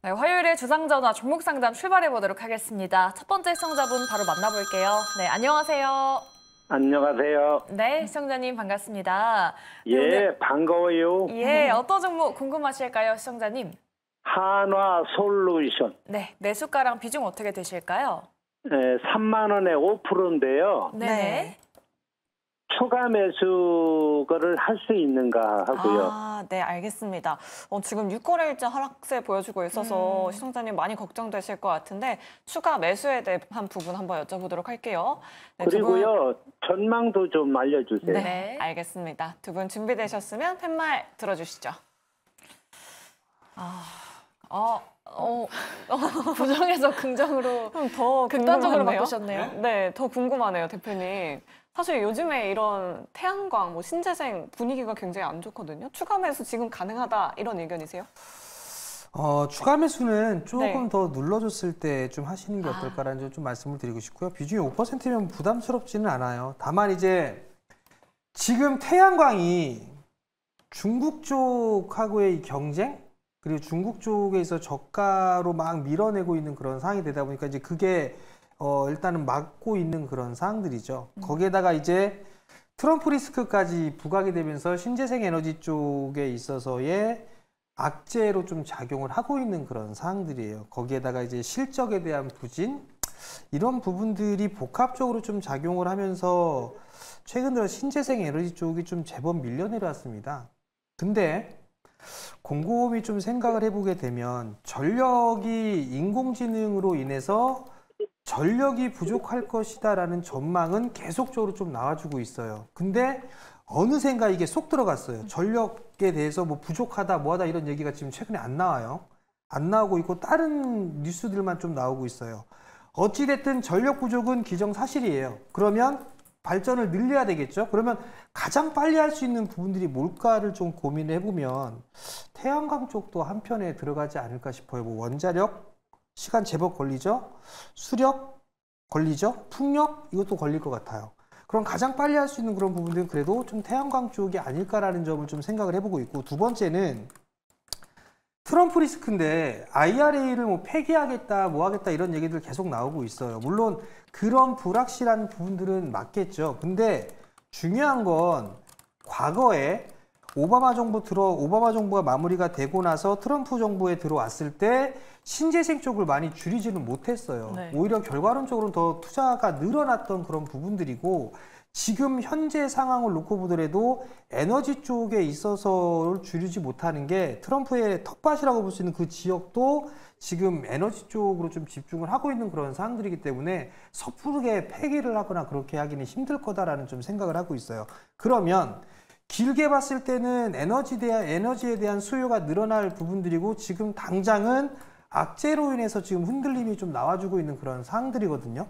네, 화요일에 주상전화 종목 상담 출발해 보도록 하겠습니다. 첫 번째 시청자분 바로 만나볼게요. 네, 안녕하세요. 안녕하세요. 네, 시청자님 반갑습니다. 예, 네, 오늘... 반가워요. 예, 음. 어떤 종목 궁금하실까요, 시청자님? 한화 솔루션. 네, 매수가랑 네 비중 어떻게 되실까요? 네, 3만 원에 5%인데요. 네. 네. 초과 매수를 할 수 있는가 하고요. 아, 네, 알겠습니다. 어, 지금 6거래일째 하락세 보여주고 있어서 음. 시청자님 많이 걱정되실 것 같은데 추가 매수에 대한 부분 한번 여쭤보도록 할게요. 네, 그리고요, 분... 전망도 좀 알려주세요. 네, 네. 알겠습니다. 두 분 준비되셨으면 팻말 들어주시죠. 아... 아, 어, 어, 어. 부정에서 긍정으로 그더 극단적으로 바꾸셨네요. 네? 네, 더 궁금하네요, 대표님. 사실 요즘에 이런 태양광, 뭐 신재생 분위기가 굉장히 안 좋거든요. 추가 매수 지금 가능하다 이런 의견이세요? 어, 추가 매수는 조금 네. 더 눌러줬을 때 좀 하시는 게 아. 어떨까라는 아. 좀 말씀을 드리고 싶고요. 비중이 5%면 부담스럽지는 않아요. 다만 이제 지금 태양광이 중국 쪽하고의 경쟁 그리고 중국 쪽에서 저가로 막 밀어내고 있는 그런 상황이 되다 보니까 이제 그게 어 일단은 막고 있는 그런 상황들이죠. 음. 거기에다가 이제 트럼프 리스크까지 부각이 되면서 신재생 에너지 쪽에 있어서의 악재로 좀 작용을 하고 있는 그런 상황들이에요. 거기에다가 이제 실적에 대한 부진 이런 부분들이 복합적으로 좀 작용을 하면서 최근 들어 신재생 에너지 쪽이 좀 제법 밀려 내려왔습니다. 근데 곰곰이 좀 생각을 해보게 되면 전력이 인공지능으로 인해서 전력이 부족할 것이다라는 전망은 계속적으로 좀 나와주고 있어요. 근데 어느샌가 이게 쏙 들어갔어요. 전력에 대해서 뭐 부족하다, 뭐하다 이런 얘기가 지금 최근에 안 나와요. 안 나오고 있고 다른 뉴스들만 좀 나오고 있어요. 어찌됐든 전력 부족은 기정사실이에요. 그러면 발전을 늘려야 되겠죠. 그러면 가장 빨리 할 수 있는 부분들이 뭘까를 좀 고민을 해보면 태양광 쪽도 한편에 들어가지 않을까 싶어요. 뭐 원자력, 시간 제법 걸리죠? 수력, 걸리죠? 풍력, 이것도 걸릴 것 같아요. 그럼 가장 빨리 할 수 있는 그런 부분들은 그래도 좀 태양광 쪽이 아닐까라는 점을 좀 생각을 해보고 있고 두 번째는 트럼프 리스크인데 IRA를 뭐 폐기하겠다 뭐 하겠다 이런 얘기들 계속 나오고 있어요. 물론 그런 불확실한 부분들은 맞겠죠. 근데 중요한 건 과거에 오바마 정부 들어 오바마 정부가 마무리가 되고 나서 트럼프 정부에 들어왔을 때 신재생 쪽을 많이 줄이지는 못했어요. 네. 오히려 결과론적으로 더 투자가 늘어났던 그런 부분들이고 지금 현재 상황을 놓고 보더라도 에너지 쪽에 있어서를 줄이지 못하는 게 트럼프의 텃밭이라고 볼 수 있는 그 지역도 지금 에너지 쪽으로 좀 집중을 하고 있는 그런 상황들이기 때문에 섣부르게 폐기를 하거나 그렇게 하기는 힘들 거다라는 좀 생각을 하고 있어요. 그러면 길게 봤을 때는 에너지 대한, 에너지에 대한 수요가 늘어날 부분들이고 지금 당장은 악재로 인해서 지금 흔들림이 좀 나와주고 있는 그런 상황들이거든요.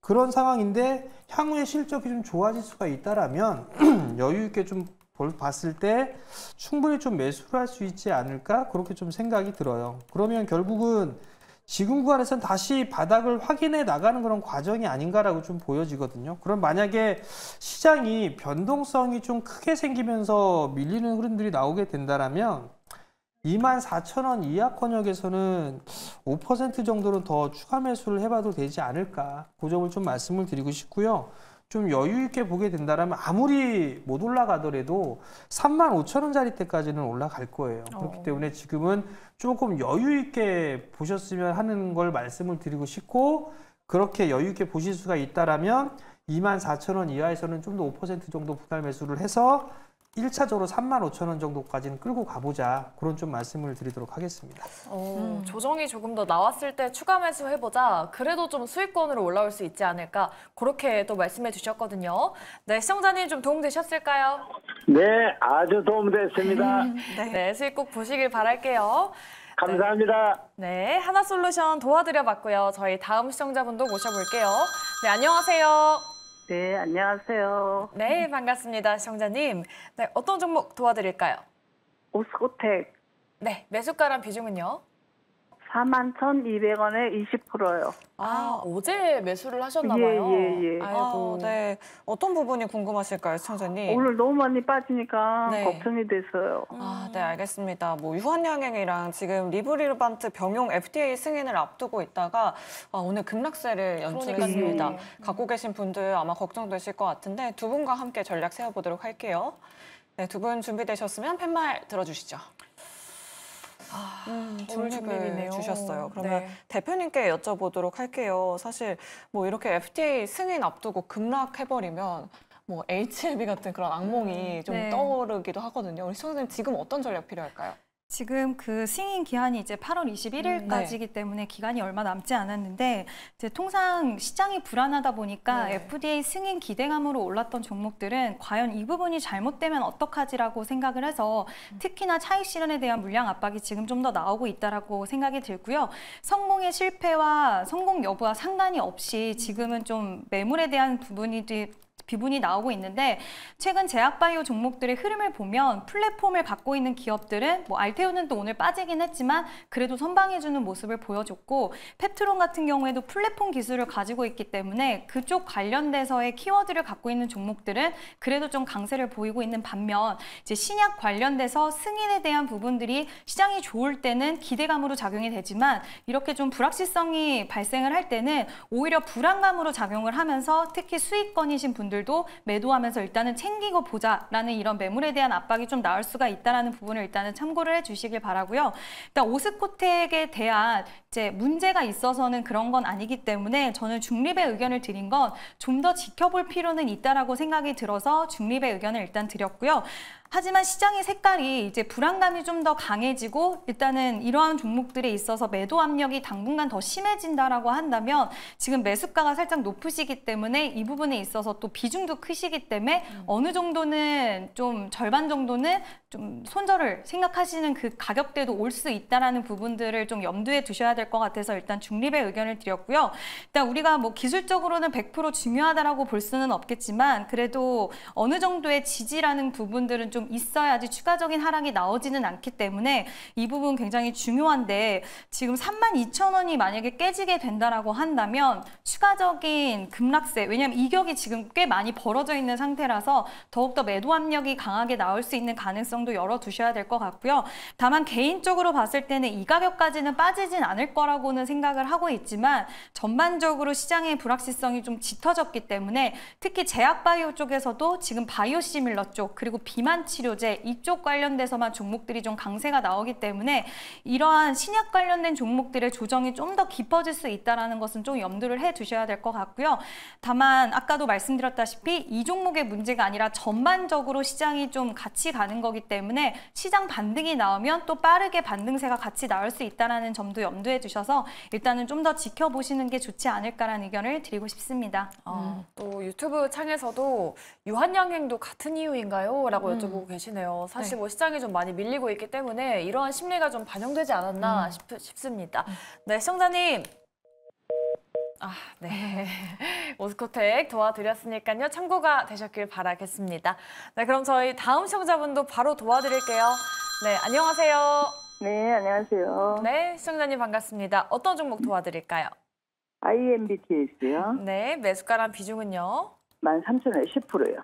그런 상황인데 향후에 실적이 좀 좋아질 수가 있다라면 여유 있게 좀볼 봤을 때 충분히 좀 매수를 할 수 있지 않을까 그렇게 좀 생각이 들어요. 그러면 결국은 지금 구간에선 다시 바닥을 확인해 나가는 그런 과정이 아닌가라고 좀 보여지거든요. 그럼 만약에 시장이 변동성이 좀 크게 생기면서 밀리는 흐름들이 나오게 된다면 24,000원 이하 권역에서는 5% 정도는 더 추가 매수를 해봐도 되지 않을까. 그 점을 좀 말씀을 드리고 싶고요. 좀 여유 있게 보게 된다라면 아무리 못 올라가더라도 3만 5천 원짜리 때까지는 올라갈 거예요. 그렇기 어. 때문에 지금은 조금 여유 있게 보셨으면 하는 걸 말씀을 드리고 싶고 그렇게 여유 있게 보실 수가 있다면 2만 4천 원 이하에서는 좀 더 5% 정도 분할 매수를 해서 일차적으로 3만 5천 원 정도까지는 끌고 가보자 그런 좀 말씀을 드리도록 하겠습니다. 어, 음. 조정이 조금 더 나왔을 때 추가 매수해보자 그래도 좀 수익권으로 올라올 수 있지 않을까 그렇게 또 말씀해 주셨거든요. 네, 시청자님 좀 도움되셨을까요? 네, 아주 도움됐습니다. 네. 네, 수익 꼭 보시길 바랄게요. 감사합니다. 네, 네 하나솔루션 도와드려 봤고요. 저희 다음 시청자분도 모셔볼게요. 네, 안녕하세요. 네, 안녕하세요. 네, 반갑습니다. 시청자님. 네, 어떤 종목 도와드릴까요? 오스코텍. 네, 매수가랑 비중은요? 41,200원에 20%요. 아, 어제 매수를 하셨나 예, 봐요. 예, 예, 예. 아이고. 어떤 부분이 궁금하실까요, 시청자님? 오늘 너무 많이 빠지니까 네. 걱정이 돼서요. 아, 네, 알겠습니다. 뭐 유한양행이랑 지금 리브리반트 병용 FDA 승인을 앞두고 있다가 아, 오늘 급락세를 연출했습니다. 그 네. 갖고 계신 분들 아마 걱정되실 것 같은데 두 분과 함께 전략 세워보도록 할게요. 네, 두 분 준비되셨으면 팻말 들어주시죠. 아, 음, 돌직을 주셨어요. 그러면 네. 대표님께 여쭤보도록 할게요. 사실 뭐 이렇게 FDA 승인 앞두고 급락해버리면 뭐 HLB 같은 그런 악몽이 음, 좀 네. 떠오르기도 하거든요. 우리 시청자님 지금 어떤 전략 필요할까요? 지금 그 승인 기한이 이제 8월 21일까지이기 음, 네. 때문에 기간이 얼마 남지 않았는데 이제 통상 시장이 불안하다 보니까 네. FDA 승인 기대감으로 올랐던 종목들은 과연 이 부분이 잘못되면 어떡하지라고 생각을 해서 음. 특히나 차익 실현에 대한 물량 압박이 지금 좀 더 나오고 있다라고 생각이 들고요. 성공의 실패와 성공 여부와 상관이 없이 음. 지금은 좀 매물에 대한 부분이 비분이 나오고 있는데 최근 제약바이오 종목들의 흐름을 보면 플랫폼을 갖고 있는 기업들은 뭐 알테오는 또 오늘 빠지긴 했지만 그래도 선방해주는 모습을 보여줬고 펩트론 같은 경우에도 플랫폼 기술을 가지고 있기 때문에 그쪽 관련돼서의 키워드를 갖고 있는 종목들은 그래도 좀 강세를 보이고 있는 반면 이제 신약 관련돼서 승인에 대한 부분들이 시장이 좋을 때는 기대감으로 작용이 되지만 이렇게 좀 불확실성이 발생을 할 때는 오히려 불안감으로 작용을 하면서 특히 수익권이신 분들 분들도 매도하면서 일단은 챙기고 보자라는 이런 매물에 대한 압박이 좀 나올 수가 있다라는 부분을 일단은 참고를 해주시길 바라고요. 일단 그러니까 오스코텍에 대한 이제 문제가 있어서는 그런 건 아니기 때문에 저는 중립의 의견을 드린 건 좀 더 지켜볼 필요는 있다라고 생각이 들어서 중립의 의견을 일단 드렸고요. 하지만 시장의 색깔이 이제 불안감이 좀 더 강해지고 일단은 이러한 종목들에 있어서 매도 압력이 당분간 더 심해진다라고 한다면 지금 매수가가 살짝 높으시기 때문에 이 부분에 있어서 또 비중도 크시기 때문에 음. 어느 정도는 좀 절반 정도는 좀 손절을 생각하시는 그 가격대도 올 수 있다라는 부분들을 좀 염두에 두셔야 될 것 같아서 일단 중립의 의견을 드렸고요. 일단 우리가 뭐 기술적으로는 100% 중요하다라고 볼 수는 없겠지만 그래도 어느 정도의 지지라는 부분들은 좀좀 있어야지 추가적인 하락이 나오지는 않기 때문에 이 부분 굉장히 중요한데 지금 3만 2천 원이 만약에 깨지게 된다라고 한다면 추가적인 급락세 왜냐하면 이격이 지금 꽤 많이 벌어져 있는 상태라서 더욱더 매도 압력이 강하게 나올 수 있는 가능성도 열어두셔야 될 것 같고요. 다만 개인적으로 봤을 때는 이 가격까지는 빠지진 않을 거라고는 생각을 하고 있지만 전반적으로 시장의 불확실성이 좀 짙어졌기 때문에 특히 제약바이오 쪽에서도 지금 바이오시밀러 쪽 그리고 비만 치료제 이쪽 관련돼서만 종목들이 좀 강세가 나오기 때문에 이러한 신약 관련된 종목들의 조정이 좀 더 깊어질 수 있다는 것은 좀 염두를 해두셔야 될 것 같고요. 다만 아까도 말씀드렸다시피 이 종목의 문제가 아니라 전반적으로 시장이 좀 같이 가는 거기 때문에 시장 반등이 나오면 또 빠르게 반등세가 같이 나올 수 있다는 점도 염두해 두셔서 일단은 좀 더 지켜보시는 게 좋지 않을까라는 의견을 드리고 싶습니다. 어. 음. 또 유튜브 창에서도 유한양행도 같은 이유인가요? 라고 음. 여쭤보 보고 계시네요. 사실 네. 뭐 시장이 좀 많이 밀리고 있기 때문에 이러한 심리가 좀 반영되지 않았나 음. 싶, 싶습니다. 음. 네, 시청자님 아, 네. 네. 오스코텍 도와드렸으니까요. 참고가 되셨길 바라겠습니다. 네, 그럼 저희 다음 시청자분도 바로 도와드릴게요. 네, 안녕하세요. 네, 안녕하세요. 네, 시청자님 반갑습니다. 어떤 종목 도와드릴까요? IMBTS요. 네, 매수가랑 비중은요? 1 3 0 10%요.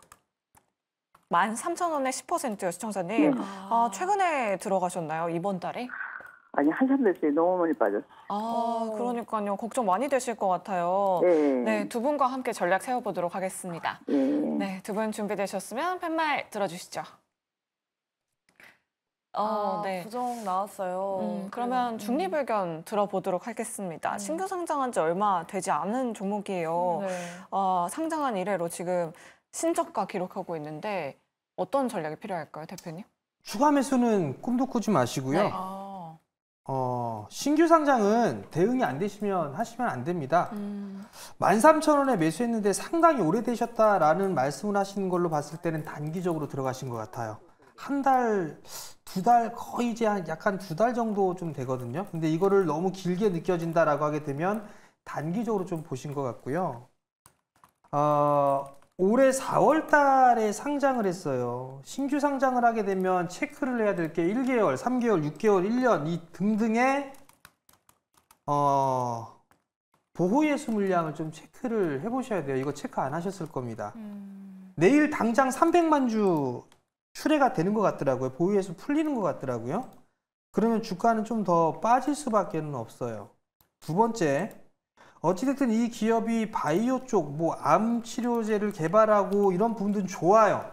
만 삼천 원에 십퍼센트요 시청자님. 네. 아, 최근에 들어가셨나요? 이번 달에? 아니 한참 됐어요. 너무 많이 빠졌어요. 아, 그러니까요. 걱정 많이 되실 것 같아요. 네. 네, 두 분과 함께 전략 세워보도록 하겠습니다. 네. 네, 두분 준비되셨으면 팻말 들어주시죠. 어, 아, 네. 부정 나왔어요. 음, 네. 그러면 음. 중립의견 들어보도록 하겠습니다. 음. 신규 상장한 지 얼마 되지 않은 종목이에요. 네. 어, 상장한 이래로 지금 신적과 기록하고 있는데 어떤 전략이 필요할까요, 대표님? 추가 매수는 꿈도 꾸지 마시고요. 네. 아. 어, 신규 상장은 대응이 안 되시면 하시면 안 됩니다. 음. 13,000원에 매수했는데 상당히 오래되셨다라는 말씀을 하시는 걸로 봤을 때는 단기적으로 들어가신 것 같아요. 한 달, 두 달, 거의 이제 약간 두 달 정도 좀 되거든요. 근데 이거를 너무 길게 느껴진다라고 하게 되면 단기적으로 좀 보신 것 같고요. 어, 올해 4월 달에 상장을 했어요. 신규 상장을 하게 되면 체크를 해야 될 게 1개월, 3개월, 6개월, 1년 이 등등의 어, 보호예수 물량을 좀 체크를 해보셔야 돼요. 이거 체크 안 하셨을 겁니다. 음... 내일 당장 300만 주 출회가 되는 것 같더라고요. 보호예수 풀리는 것 같더라고요. 그러면 주가는 좀 더 빠질 수밖에 는 없어요. 두 번째, 어찌됐든 이 기업이 바이오 쪽, 뭐, 암 치료제를 개발하고 이런 부분들은 좋아요.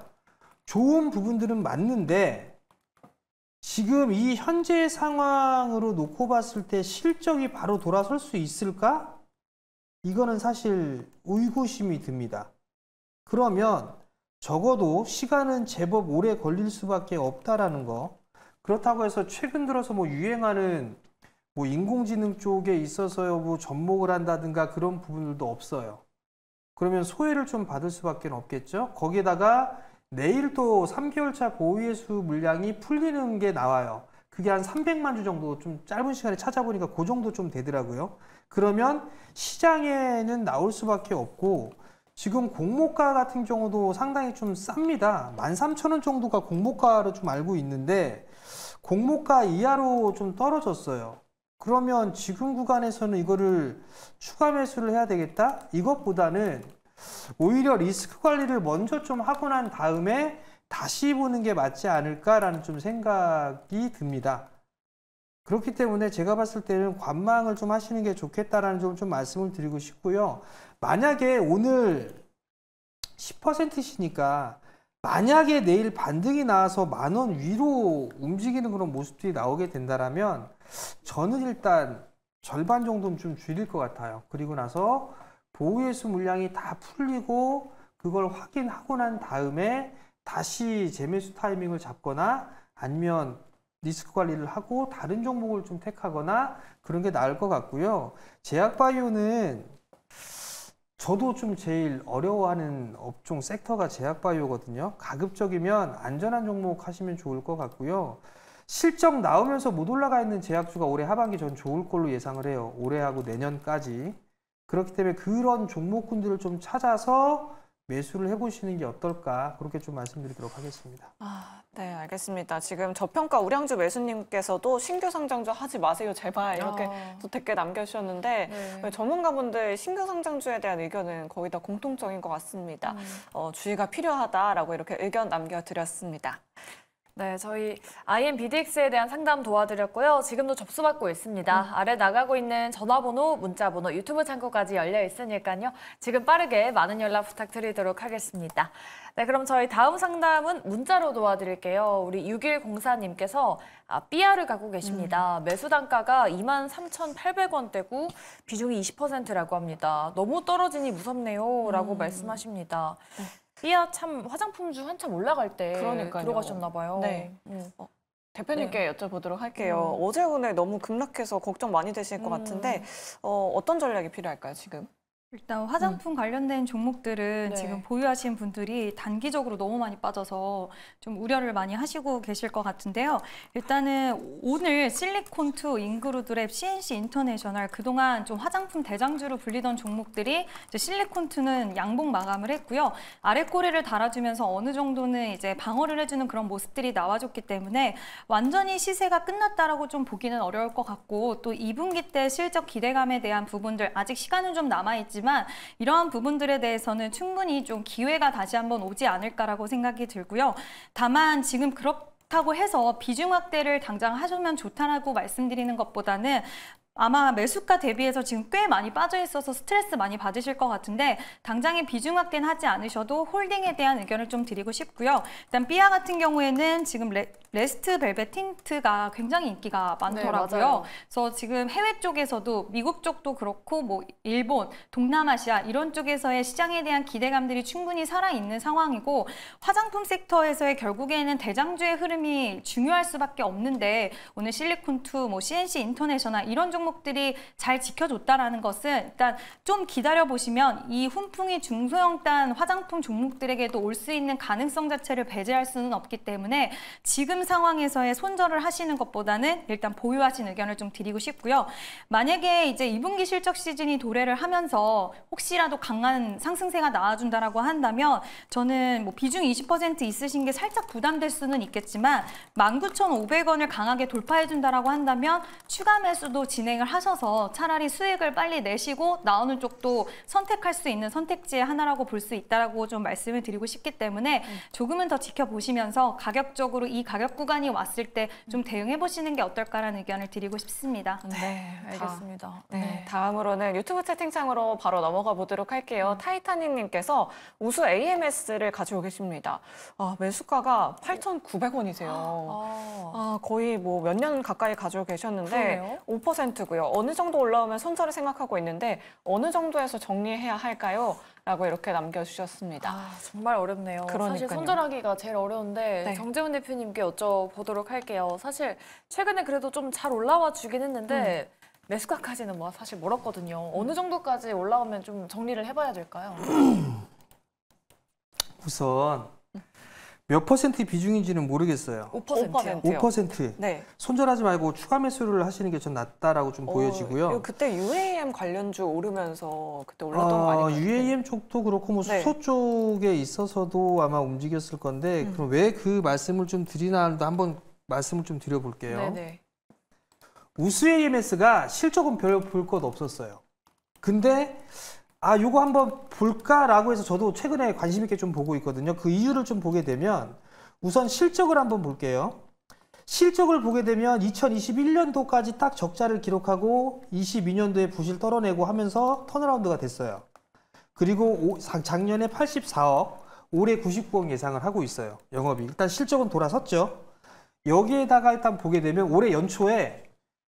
좋은 부분들은 맞는데, 지금 이 현재 상황으로 놓고 봤을 때 실적이 바로 돌아설 수 있을까? 이거는 사실 의구심이 듭니다. 그러면 적어도 시간은 제법 오래 걸릴 수밖에 없다라는 거. 그렇다고 해서 최근 들어서 뭐 유행하는 뭐 인공지능 쪽에 있어서 뭐 접목을 한다든가 그런 부분들도 없어요. 그러면 소외를 좀 받을 수밖에 없겠죠. 거기에다가 내일 또 3개월차 고위해수 물량이 풀리는 게 나와요. 그게 한 300만 주 정도 좀 짧은 시간에 찾아보니까 그 정도 좀 되더라고요. 그러면 시장에는 나올 수밖에 없고 지금 공모가 같은 경우도 상당히 좀 쌉니다. 13,000원 정도가 공모가로 좀 알고 있는데 공모가 이하로 좀 떨어졌어요. 그러면 지금 구간에서는 이거를 추가 매수를 해야 되겠다? 이것보다는 오히려 리스크 관리를 먼저 좀 하고 난 다음에 다시 보는 게 맞지 않을까라는 좀 생각이 듭니다. 그렇기 때문에 제가 봤을 때는 관망을 좀 하시는 게 좋겠다라는 점을 좀 말씀을 드리고 싶고요. 만약에 오늘 10%시니까 만약에 내일 반등이 나와서 만원 위로 움직이는 그런 모습들이 나오게 된다라면 저는 일단 절반 정도는 좀 줄일 것 같아요. 그리고 나서 보유예수 물량이 다 풀리고 그걸 확인하고 난 다음에 다시 재매수 타이밍을 잡거나 아니면 리스크 관리를 하고 다른 종목을 좀 택하거나 그런 게 나을 것 같고요. 제약바이오는 저도 좀 제일 어려워하는 업종 섹터가 제약바이오거든요. 가급적이면 안전한 종목 하시면 좋을 것 같고요. 실적 나오면서 못 올라가 있는 제약주가 올해 하반기 전 좋을 걸로 예상을 해요. 올해하고 내년까지. 그렇기 때문에 그런 종목군들을 좀 찾아서 매수를 해보시는 게 어떨까 그렇게 좀 말씀드리도록 하겠습니다. 아... 알겠습니다. 지금 저평가 우량주 매수님께서도 신규 상장주 하지 마세요 제발 이렇게 아. 또 댓글 남겨주셨는데 네. 전문가분들 신규 상장주에 대한 의견은 거의 다 공통적인 것 같습니다. 음. 어, 주의가 필요하다라고 이렇게 의견 남겨드렸습니다. 네, 저희 IMBDX에 대한 상담 도와드렸고요. 지금도 접수받고 있습니다. 음. 아래 나가고 있는 전화번호, 문자번호, 유튜브 창구까지 열려 있으니까요. 지금 빠르게 많은 연락 부탁드리도록 하겠습니다. 네, 그럼 저희 다음 상담은 문자로 도와드릴게요. 우리 6104님께서 아, 삐아를 갖고 계십니다. 음. 매수 단가가 23,800원대고 비중이 20%라고 합니다. 너무 떨어지니 무섭네요. 라고 음. 말씀하십니다. 네. 삐아 참 화장품주 한참 올라갈 때 그러니까요. 들어가셨나 봐요. 네. 음. 어, 대표님께 네. 여쭤보도록 할게요. 음. 어제 오늘 너무 급락해서 걱정 많이 되실 것 음. 같은데 어, 어떤 전략이 필요할까요 지금? 일단 음. 화장품 음. 관련된 종목들은 네. 지금 보유하신 분들이 단기적으로 너무 많이 빠져서 좀 우려를 많이 하시고 계실 것 같은데요. 일단은 오늘 실리콘2, 잉그루드랩 CNC 인터내셔널 그동안 좀 화장품 대장주로 불리던 종목들이 실리콘2는 양봉 마감을 했고요. 아래 꼬리를 달아주면서 어느 정도는 이제 방어를 해주는 그런 모습들이 나와줬기 때문에 완전히 시세가 끝났다라고 좀 보기는 어려울 것 같고 또 2분기 때 실적 기대감에 대한 부분들 아직 시간은 좀 남아있지만 있지만 이러한 부분들에 대해서는 충분히 좀 기회가 다시 한번 오지 않을까라고 생각이 들고요. 다만 지금 그렇다고 해서 비중 확대를 당장 하시면 좋다라고 말씀드리는 것보다는 아마 매수가 대비해서 지금 꽤 많이 빠져 있어서 스트레스 많이 받으실 것 같은데 당장에 비중 확대는 하지 않으셔도 홀딩에 대한 의견을 좀 드리고 싶고요. 일단 삐아 같은 경우에는 지금 레스트 벨벳 틴트가 굉장히 인기가 네, 많더라고요. 네, 그래서 지금 해외 쪽에서도 미국 쪽도 그렇고 뭐 일본, 동남아시아 이런 쪽에서의 시장에 대한 기대감들이 충분히 살아있는 상황이고 화장품 섹터에서의 결국에는 대장주의 흐름이 중요할 수밖에 없는데 오늘 실리콘투, 뭐 CNC 인터내셔나 이런 종목들이 잘 지켜줬다라는 것은 일단 좀 기다려보시면 이 훈풍이 중소형단 화장품 종목들에게도 올 수 있는 가능성 자체를 배제할 수는 없기 때문에 지금 상황에서의 손절을 하시는 것보다는 일단 보유하신 의견을 좀 드리고 싶고요. 만약에 이제 2분기 실적 시즌이 도래를 하면서 혹시라도 강한 상승세가 나와준다라고 한다면 저는 뭐 비중 20% 있으신 게 살짝 부담될 수는 있겠지만 19,500원을 강하게 돌파해준다라고 한다면 추가 매수도 진행을 하셔서 차라리 수익을 빨리 내시고 나오는 쪽도 선택할 수 있는 선택지의 하나라고 볼 수 있다라고 좀 말씀을 드리고 싶기 때문에 음. 조금은 더 지켜보시면서 가격적으로 이 가격 구간이 왔을 때좀 음. 대응해 보시는 게 어떨까라는 의견을 드리고 싶습니다. 네, 알겠습니다. 네. 네. 다음으로는 유튜브 채팅창으로 바로 넘어가 보도록 할게요. 음. 타이타닉님께서 우수 AMS를 가지고 계십니다. 아, 매수가가 8,900원이세요. 아, 아 거의 뭐 몇 년 가까이 가지고 계셨는데 그러네요. 5%고요. 어느 정도 올라오면 손절을 생각하고 있는데 어느 정도에서 정리해야 할까요? 라고 이렇게 남겨주셨습니다. 아, 정말 어렵네요. 그러니까요. 사실 손절하기가 제일 어려운데 네. 정재훈 대표님께 여쭤보도록 할게요. 사실 최근에 그래도 좀 잘 올라와 주긴 했는데 음. 매수가까지는 뭐 사실 멀었거든요. 어느 정도까지 올라오면 좀 정리를 해봐야 될까요? 우선 몇 퍼센트 비중인지는 모르겠어요. 5%요? 5%. 네. 손절하지 말고 추가 매수를 하시는 게전 낫다라고 좀 어, 보여지고요. 그때 UAM 관련주 오르면서 그때 올랐던 어, 거 아, 아닌가요? UAM 네. 쪽도 그렇고 뭐 네. 수소 쪽에 있어서도 아마 움직였을 건데 음. 그럼 왜 그 말씀을 좀 드리나도 한번 말씀을 좀 드려볼게요. 네네. 네. 우수 AMS가 실적은 별 볼 것 없었어요. 근데 아 요거 한번 볼까라고 해서 저도 최근에 관심 있게 좀 보고 있거든요. 그 이유를 좀 보게 되면 우선 실적을 한번 볼게요. 실적을 보게 되면 2021년도까지 딱 적자를 기록하고 22년도에 부실 떨어내고 하면서 턴어라운드가 됐어요. 그리고 작년에 84억, 올해 99억 예상을 하고 있어요. 영업이. 일단 실적은 돌아섰죠. 여기에다가 일단 보게 되면 올해 연초에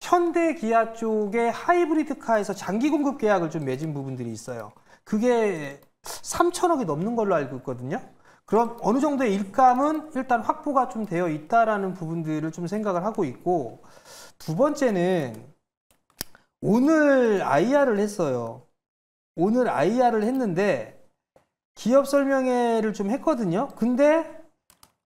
현대 기아 쪽에 하이브리드카에서 장기 공급 계약을 좀 맺은 부분들이 있어요. 그게 3천억이 넘는 걸로 알고 있거든요. 그럼 어느 정도의 일감은 일단 확보가 좀 되어 있다라는 부분들을 좀 생각을 하고 있고 두 번째는 오늘 IR을 했어요. 오늘 IR을 했는데 기업 설명회를 좀 했거든요. 근데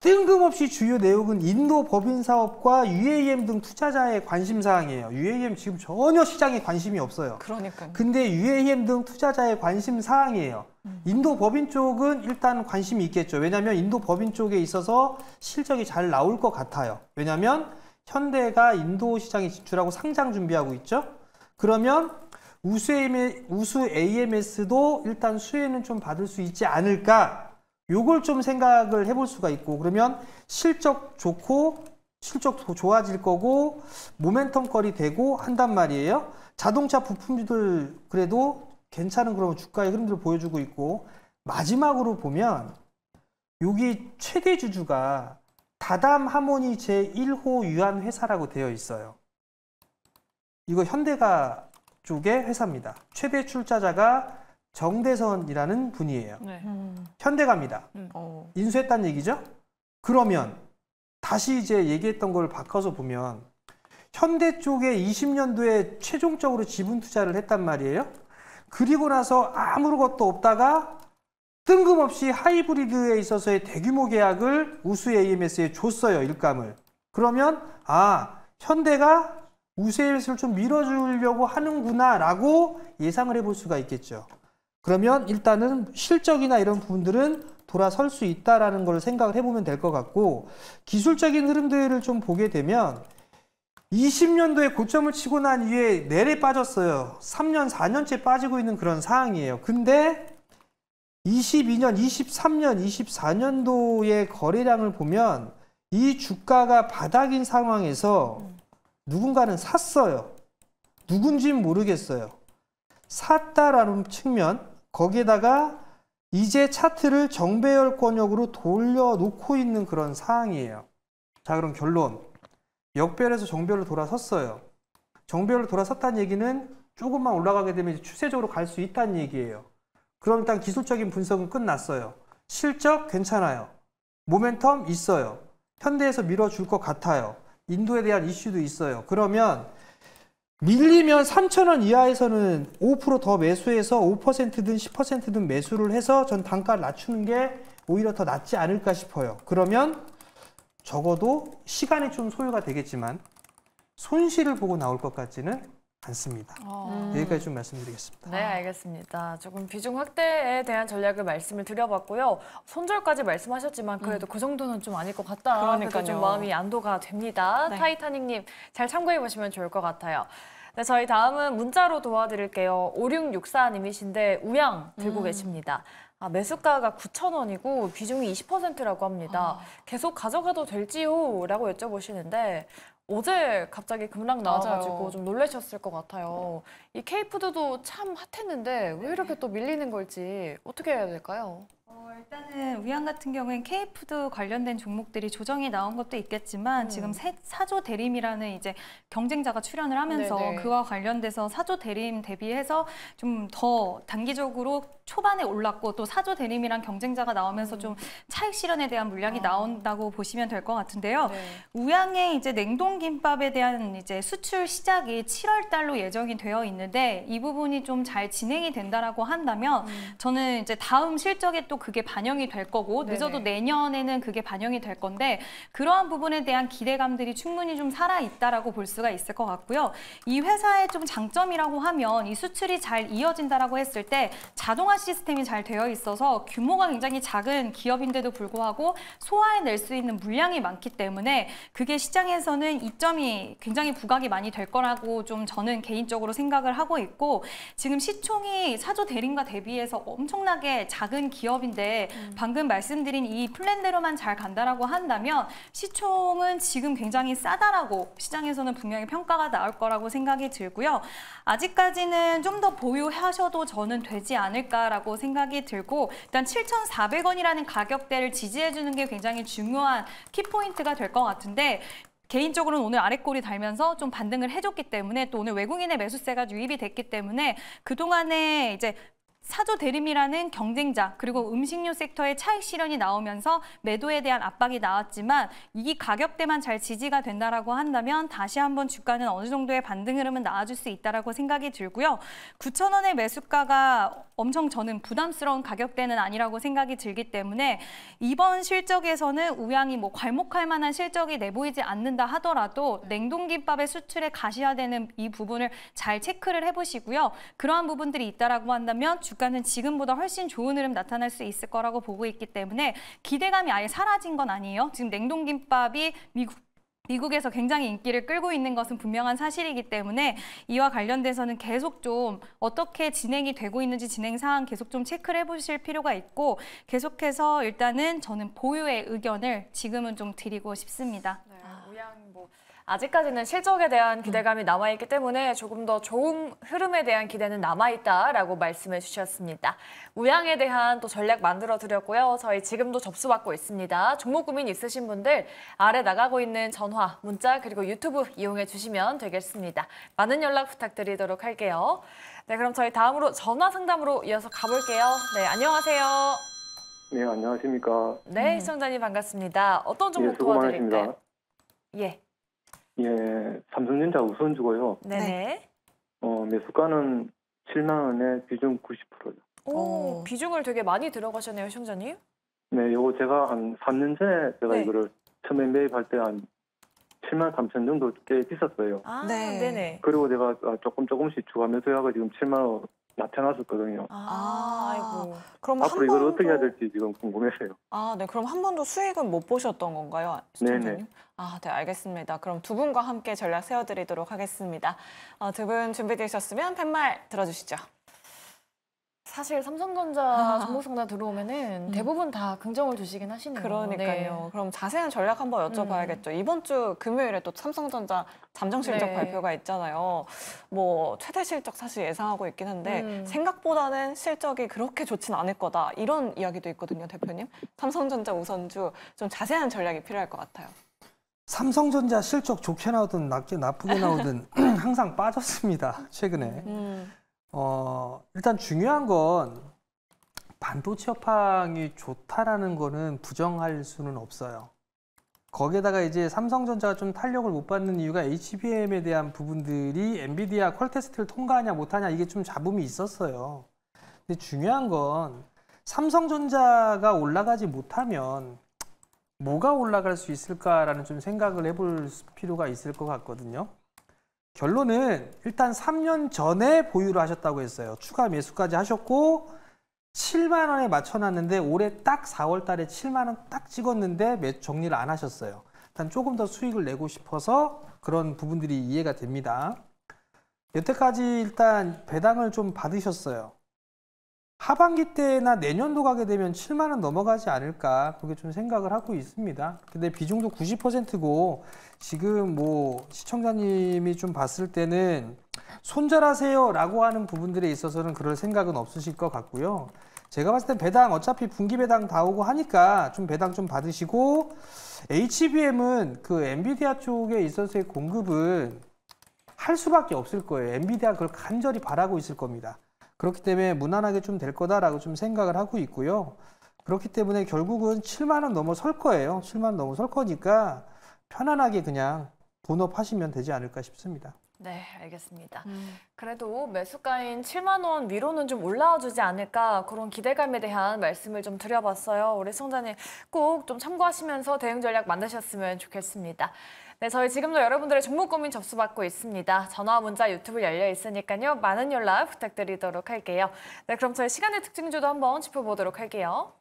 뜬금없이 주요 내용은 인도 법인 사업과 UAM 등 투자자의 관심 사항이에요. UAM 지금 전혀 시장에 관심이 없어요. 그러니까. 근데 UAM 등 투자자의 관심 사항이에요. 음. 인도 법인 쪽은 일단 관심이 있겠죠. 왜냐하면 인도 법인 쪽에 있어서 실적이 잘 나올 것 같아요. 왜냐하면 현대가 인도 시장에 진출하고 상장 준비하고 있죠. 그러면 우수 AMS도 일단 수혜는 좀 받을 수 있지 않을까 요걸 좀 생각을 해볼 수가 있고 그러면 실적 좋고 실적 좋아질 거고 모멘텀거리 되고 한단 말이에요. 자동차 부품들 그래도 괜찮은 그런 주가의 흐름들을 보여주고 있고 마지막으로 보면 여기 최대 주주가 다담 하모니 제1호 유한 회사라고 되어 있어요. 이거 현대가 쪽의 회사입니다. 최대 출자자가 정대선이라는 분이에요. 네. 음. 현대갑니다. 음. 어. 인수했다는 얘기죠. 그러면 다시 이제 얘기했던 걸 바꿔서 보면 현대 쪽에 20년도에 최종적으로 지분 투자를 했단 말이에요. 그리고 나서 아무것도 없다가 뜬금없이 하이브리드에 있어서의 대규모 계약을 우수 AMS에 줬어요. 일감을. 그러면 아 현대가 우세일수를좀 밀어주려고 하는구나라고 예상을 해볼 수가 있겠죠. 그러면 일단은 실적이나 이런 부분들은 돌아설 수 있다라는 걸 생각을 해보면 될 것 같고 기술적인 흐름들을 좀 보게 되면 20년도에 고점을 치고 난 이후에 내래 빠졌어요. 3년, 4년째 빠지고 있는 그런 상황이에요. 근데 22년, 23년, 24년도의 거래량을 보면 이 주가가 바닥인 상황에서 누군가는 샀어요. 누군진 모르겠어요. 샀다라는 측면, 거기에다가 이제 차트를 정배열 권역으로 돌려놓고 있는 그런 상황이에요. 자 그럼 결론. 역별에서 정별로 돌아섰어요. 정별로 돌아섰다는 얘기는 조금만 올라가게 되면 추세적으로 갈 수 있다는 얘기예요. 그럼 일단 기술적인 분석은 끝났어요. 실적 괜찮아요. 모멘텀 있어요. 현대에서 밀어줄 것 같아요. 인도에 대한 이슈도 있어요. 그러면 밀리면 3,000원 이하에서는 5%더 매수해서 5%든 10%든 매수를 해서 전 단가를 낮추는 게 오히려 더 낫지 않을까 싶어요. 그러면 적어도 시간이 좀 소요가 되겠지만 손실을 보고 나올 것까지는 않습니다. 아. 여기까지 좀 말씀드리겠습니다. 네, 알겠습니다. 조금 비중 확대에 대한 전략을 말씀을 드려봤고요. 손절까지 말씀하셨지만 음. 그래도 음. 그 정도는 좀 아닐 것 같다. 그러니까 좀 마음이 안도가 됩니다. 네. 타이타닉님 잘 참고해보시면 좋을 것 같아요. 네, 저희 다음은 문자로 도와드릴게요. 5664님이신데 우양 들고 음. 계십니다. 아, 매수가가 9,000원이고 비중이 20%라고 합니다. 아. 계속 가져가도 될지요? 라고 여쭤보시는데 어제 갑자기 급락 나와가지고 좀 놀라셨을 것 같아요. 이 케이푸드도 참 핫했는데 왜 네. 이렇게 또 밀리는 걸지 어떻게 해야 될까요? 어, 일단은 위안 같은 경우엔 K푸드 관련된 종목들이 조정이 나온 것도 있겠지만 음. 지금 사조 대림이라는 이제 경쟁자가 출연을 하면서 네네. 그와 관련돼서 사조 대림 대비해서 좀 더 단기적으로 초반에 올랐고 또 사조 대림이랑 경쟁자가 나오면서 음. 좀 차익 실현에 대한 물량이 아. 나온다고 보시면 될 것 같은데요. 네. 우양의 이제 냉동 김밥에 대한 이제 수출 시작이 7월 달로 예정이 되어 있는데 이 부분이 좀 잘 진행이 된다라고 한다면 음. 저는 이제 다음 실적에 또 그게 반영이 될 거고 늦어도 내년에는 그게 반영이 될 건데 그러한 부분에 대한 기대감들이 충분히 좀 살아 있다라고 볼 수가 있을 것 같고요. 이 회사의 좀 장점이라고 하면 이 수출이 잘 이어진다라고 했을 때 자동화 시스템이 잘 되어 있어서 규모가 굉장히 작은 기업인데도 불구하고 소화해낼 수 있는 물량이 많기 때문에 그게 시장에서는 이점이 굉장히 부각이 많이 될 거라고 좀 저는 개인적으로 생각을 하고 있고 지금 시총이 사조 대림과 대비해서 엄청나게 작은 기업인 중인데 음. 방금 말씀드린 이 플랜대로만 잘 간다라고 한다면 시총은 지금 굉장히 싸다라고 시장에서는 분명히 평가가 나올 거라고 생각이 들고요. 아직까지는 좀 더 보유하셔도 저는 되지 않을까라고 생각이 들고 일단 7,400원이라는 가격대를 지지해주는 게 굉장히 중요한 키포인트가 될 것 같은데 개인적으로는 오늘 아래꼬리 달면서 좀 반등을 해줬기 때문에 또 오늘 외국인의 매수세가 유입이 됐기 때문에 그동안에 이제 사조 대림이라는 경쟁자 그리고 음식료 섹터의 차익 실현이 나오면서 매도에 대한 압박이 나왔지만 이 가격대만 잘 지지가 된다라고 한다면 다시 한번 주가는 어느 정도의 반등 흐름은 나아질 수 있다라고 생각이 들고요. 9천 원의 매수가가 엄청 저는 부담스러운 가격대는 아니라고 생각이 들기 때문에 이번 실적에서는 우양이 뭐 괄목할 만한 실적이 내보이지 않는다 하더라도 냉동김밥의 수출에 가시화되는 이 부분을 잘 체크를 해보시고요. 그러한 부분들이 있다라고 한다면 주가는 지금보다 훨씬 좋은 흐름 나타날 수 있을 거라고 보고 있기 때문에 기대감이 아예 사라진 건 아니에요. 지금 냉동김밥이 미국 미국에서 굉장히 인기를 끌고 있는 것은 분명한 사실이기 때문에 이와 관련돼서는 계속 좀 어떻게 진행이 되고 있는지 진행 상황 계속 좀 체크를 해보실 필요가 있고 계속해서 일단은 저는 보유의 의견을 지금은 좀 드리고 싶습니다. 네, 우양 아직까지는 실적에 대한 음. 기대감이 남아있기 때문에 조금 더 좋은 흐름에 대한 기대는 남아있다라고 말씀해 주셨습니다. 우양에 대한 또 전략 만들어 드렸고요. 저희 지금도 접수받고 있습니다. 종목 고민 있으신 분들 아래 나가고 있는 전화, 문자 그리고 유튜브 이용해 주시면 되겠습니다. 많은 연락 부탁드리도록 할게요. 네, 그럼 저희 다음으로 전화 상담으로 이어서 가볼게요. 네, 안녕하세요. 네, 안녕하십니까. 네, 음. 시청자님 반갑습니다. 어떤 종목 예, 도와드릴까요? 예. 예, 삼성전자 우선주고요. 네. 어, 매수가는 7만 원에 비중 90%요. 오, 오, 어. 비중을 되게 많이 들어가셨네요, 시청자님. 네, 요거 제가 한 3년 전에 제가 네. 이거를 처음에 매입할 때 한 7만 3천 정도 꽤 비쌌어요. 아, 네. 네네. 그리고 제가 아, 조금 조금씩 추가 매수해가 지금 7만 원. 나타났었거든요. 아, 아, 아이고. 그럼 앞으로 이걸 번도... 어떻게 해야 될지 지금 궁금해서요. 아, 네. 그럼 한 번도 수익은 못 보셨던 건가요? 네네. 아, 네. 알겠습니다. 그럼 두 분과 함께 전략 세워드리도록 하겠습니다. 어, 두분 준비되셨으면 팻말 들어주시죠. 사실 삼성전자 아. 종목 상단 들어오면은 음. 대부분 다 긍정을 주시긴 하시네요. 그러니까요. 네. 그럼 자세한 전략 한번 음. 여쭤봐야겠죠. 음. 이번 주 금요일에 또 삼성전자 잠정 실적 네. 발표가 있잖아요. 뭐 최대 실적 사실 예상하고 있긴 한데 음. 생각보다는 실적이 그렇게 좋진 않을 거다 이런 이야기도 있거든요, 대표님. 삼성전자 우선주 좀 자세한 전략이 필요할 것 같아요. 삼성전자 실적 좋게 나오든 낮게 나쁘게 나오든 항상 빠졌습니다 최근에. 음. 어, 일단 중요한 건 반도체 업황이 좋다라는 거는 부정할 수는 없어요. 거기에다가 이제 삼성전자가 좀 탄력을 못 받는 이유가 HBM에 대한 부분들이 엔비디아 퀄 테스트를 통과하냐 못하냐 이게 좀 잡음이 있었어요. 근데 중요한 건 삼성전자가 올라가지 못하면 뭐가 올라갈 수 있을까라는 좀 생각을 해볼 필요가 있을 것 같거든요. 결론은 일단 3년 전에 보유를 하셨다고 했어요. 추가 매수까지 하셨고 7만 원에 맞춰놨는데 올해 딱 4월 달에 7만 원 딱 찍었는데 매 정리를 안 하셨어요. 일단 조금 더 수익을 내고 싶어서 그런 부분들이 이해가 됩니다. 여태까지 일단 배당을 좀 받으셨어요. 하반기 때나 내년도 가게 되면 7만 원 넘어가지 않을까 그게 좀 생각을 하고 있습니다. 근데 비중도 90%고 지금 뭐 시청자님이 좀 봤을 때는 손절하세요라고 하는 부분들에 있어서는 그럴 생각은 없으실 것 같고요. 제가 봤을 땐 배당 어차피 분기 배당 다 오고 하니까 좀 배당 좀 받으시고 HBM은 그 엔비디아 쪽에 있어서의 공급은 할 수밖에 없을 거예요. 엔비디아 그걸 간절히 바라고 있을 겁니다. 그렇기 때문에 무난하게 좀 될 거다라고 좀 생각을 하고 있고요. 그렇기 때문에 결국은 7만 원 넘어 설 거예요. 7만 원 넘어 설 거니까 편안하게 그냥 본업하시면 되지 않을까 싶습니다. 네, 알겠습니다. 음. 그래도 매수가인 7만 원 위로는 좀 올라와 주지 않을까 그런 기대감에 대한 말씀을 좀 드려봤어요. 우리 성자님 꼭 좀 참고하시면서 대응 전략 만드셨으면 좋겠습니다. 네, 저희 지금도 여러분들의 종목 고민 접수받고 있습니다. 전화, 문자, 유튜브 열려 있으니까요. 많은 연락 부탁드리도록 할게요. 네, 그럼 저희 시간의 특징주도 한번 짚어보도록 할게요.